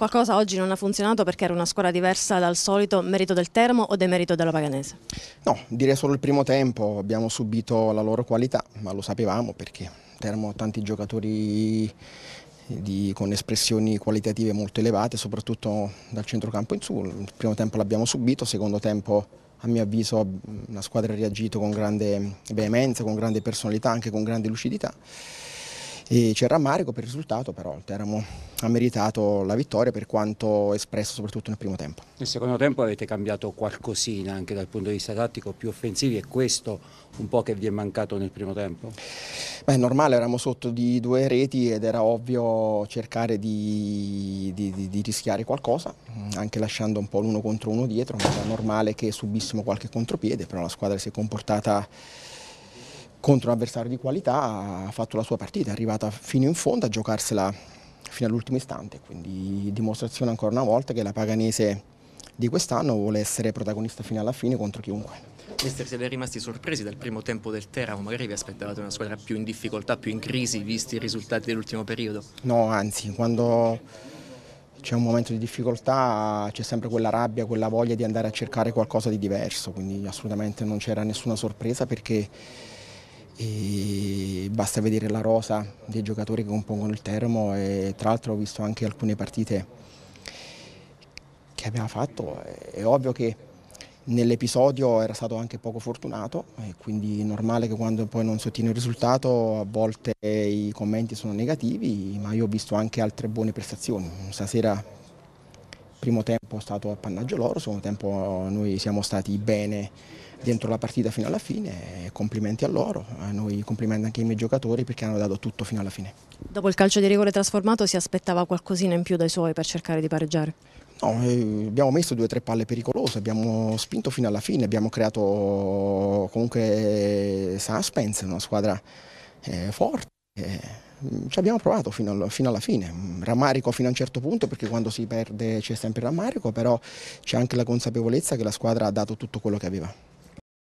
Qualcosa oggi non ha funzionato perché era una squadra diversa dal solito, merito del Termo o demerito della Paganese? No, direi solo il primo tempo, abbiamo subito la loro qualità, ma lo sapevamo perché Termo ha tanti giocatori eh, di, con espressioni qualitative molto elevate, soprattutto dal centrocampo in su. Il primo tempo l'abbiamo subito, il secondo tempo a mio avviso la squadra ha reagito con grande veemenza, con grande personalità, anche con grande lucidità. E c'è il rammarico per il risultato, però il Teramo ha meritato la vittoria per quanto espresso soprattutto nel primo tempo. Nel secondo tempo avete cambiato qualcosina anche dal punto di vista tattico, più offensivi, è questo un po' che vi è mancato nel primo tempo? Beh, è normale, eravamo sotto di due reti ed era ovvio cercare di, di, di, di rischiare qualcosa, anche lasciando un po' l'uno contro uno dietro, ma era normale che subissimo qualche contropiede, però la squadra si è comportata contro un avversario di qualità ha fatto la sua partita, è arrivata fino in fondo a giocarsela fino all'ultimo istante, quindi dimostrazione ancora una volta che la Paganese di quest'anno vuole essere protagonista fino alla fine contro chiunque. Mister, siete rimasti sorpresi dal primo tempo del Teramo? Magari vi aspettavate una squadra più in difficoltà, più in crisi, visti i risultati dell'ultimo periodo? No, anzi, quando c'è un momento di difficoltà c'è sempre quella rabbia, quella voglia di andare a cercare qualcosa di diverso, quindi assolutamente non c'era nessuna sorpresa perché e basta vedere la rosa dei giocatori che compongono il termo e tra l'altro ho visto anche alcune partite che abbiamo fatto, è ovvio che nell'episodio era stato anche poco fortunato e quindi è normale che quando poi non si ottiene il risultato a volte i commenti sono negativi, ma io ho visto anche altre buone prestazioni. Stasera primo tempo è stato appannaggio loro, secondo tempo noi siamo stati bene dentro la partita fino alla fine complimenti a loro, a noi complimenti anche ai miei giocatori perché hanno dato tutto fino alla fine. Dopo il calcio di rigore trasformato si aspettava qualcosina in più dai suoi per cercare di pareggiare? No, eh, abbiamo messo due o tre palle pericolose, abbiamo spinto fino alla fine, abbiamo creato comunque eh, suspense, una squadra eh, forte. ci abbiamo provato fino, fino, alla fine, rammarico fino a un certo punto perché quando si perde c'è sempre rammarico, però c'è anche la consapevolezza che la squadra ha dato tutto quello che aveva.